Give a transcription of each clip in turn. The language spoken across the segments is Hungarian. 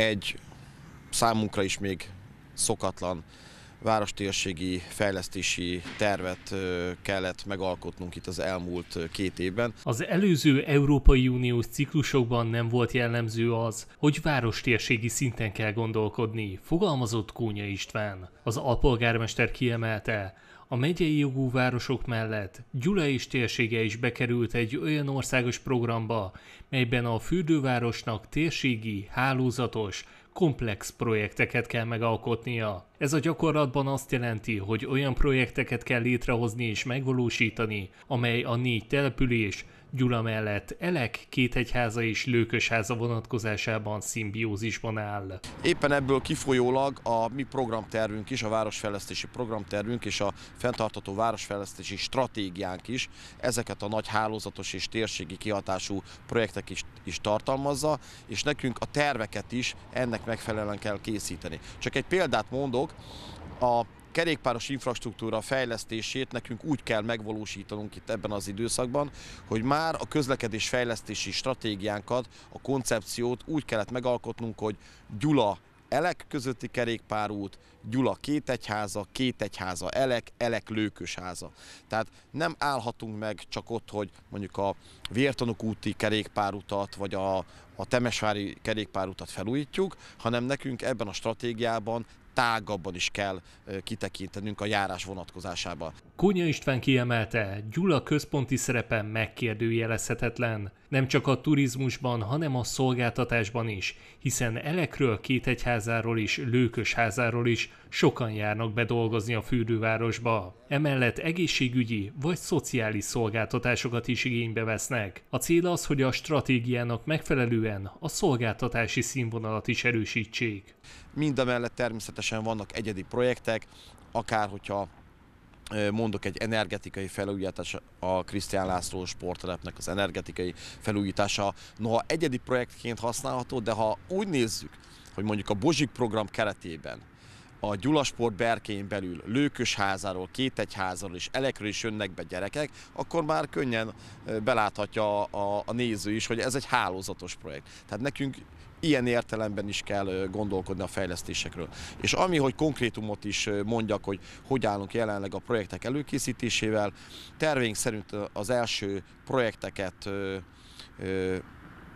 egy számunkra is még szokatlan várostérségi fejlesztési tervet kellett megalkotnunk itt az elmúlt két évben. Az előző Európai Uniós ciklusokban nem volt jellemző az, hogy várostérségi szinten kell gondolkodni, fogalmazott Kónya István. Az alpolgármester kiemelte, a megyei jogú városok mellett Gyula és térsége is bekerült egy olyan országos programba, melyben a fürdővárosnak térségi, hálózatos, komplex projekteket kell megalkotnia. Ez a gyakorlatban azt jelenti, hogy olyan projekteket kell létrehozni és megvalósítani, amely a négy település, Gyula mellett Elek, két egyháza és Lőkösháza vonatkozásában szimbiózisban áll. Éppen ebből kifolyólag a mi programtervünk is, a városfejlesztési programtervünk és a fenntartató városfejlesztési stratégiánk is ezeket a nagy hálózatos és térségi kihatású projektek is, is tartalmazza, és nekünk a terveket is ennek megfelelően kell készíteni. Csak egy példát mondok, a kerékpáros infrastruktúra fejlesztését nekünk úgy kell megvalósítanunk itt ebben az időszakban, hogy már a közlekedés fejlesztési stratégiánkat, a koncepciót úgy kellett megalkotnunk, hogy Gyula Elek közötti kerékpárút, Gyula kétegyháza, kétegyháza Elek, Elek lőkösháza. Tehát nem állhatunk meg csak ott, hogy mondjuk a Vértanok úti kerékpárutat, vagy a, a Temesvári kerékpárutat felújítjuk, hanem nekünk ebben a stratégiában tágabban is kell kitekintenünk a járás vonatkozásába. Kónya István kiemelte, Gyula központi szerepe megkérdőjelezhetetlen. Nem csak a turizmusban, hanem a szolgáltatásban is, hiszen Elekről, Kétegyházáról is, Lőkösházáról is sokan járnak bedolgozni a fürdővárosba. Emellett egészségügyi vagy szociális szolgáltatásokat is igénybe vesznek. A cél az, hogy a stratégiának megfelelően a szolgáltatási színvonalat is erősítsék. Mindemellett természetesen vannak egyedi projektek, akár hogyha mondok egy energetikai felújítás, a Krisztián László sporttelepnek az energetikai felújítása. Noha egyedi projektként használható, de ha úgy nézzük, hogy mondjuk a Bozsik program keretében a Gyulasport berkén belül Lőkösházáról, Kétegyházáról és Elekről is jönnek be gyerekek, akkor már könnyen beláthatja a, a, a néző is, hogy ez egy hálózatos projekt. Tehát nekünk ilyen értelemben is kell gondolkodni a fejlesztésekről. És ami, hogy konkrétumot is mondjak, hogy hogy állunk jelenleg a projektek előkészítésével, tervénk szerint az első projekteket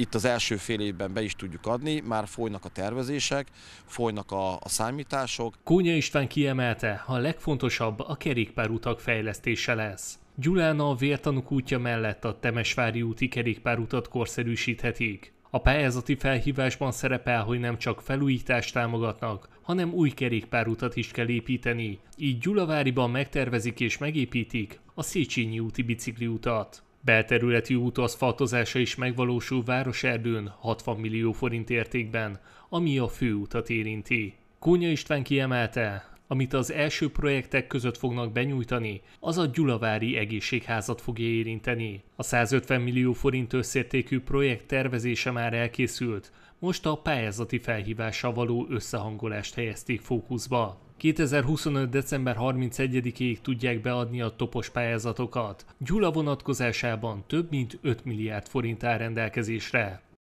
itt az első fél évben be is tudjuk adni, már folynak a tervezések, folynak a, a számítások. Kónya István kiemelte, a legfontosabb a kerékpárutak fejlesztése lesz. Gyulána a vértanúk útja mellett a Temesvári úti kerékpárutat korszerűsíthetik. A pályázati felhívásban szerepel, hogy nem csak felújítást támogatnak, hanem új kerékpárutat is kell építeni, így Gyulaváriban megtervezik és megépítik a Széchenyi úti bicikliutat. Belterületi útaszfaltozása is megvalósul Városerdőn 60 millió forint értékben, ami a főutat érinti. Kónya István kiemelte, amit az első projektek között fognak benyújtani, az a Gyulavári egészségházat fogja érinteni. A 150 millió forint összértékű projekt tervezése már elkészült, most a pályázati felhívással való összehangolást helyezték fókuszba. 2025. december 31-ig tudják beadni a topos pályázatokat. Gyula vonatkozásában több mint 5 milliárd forint áll rendelkezésre.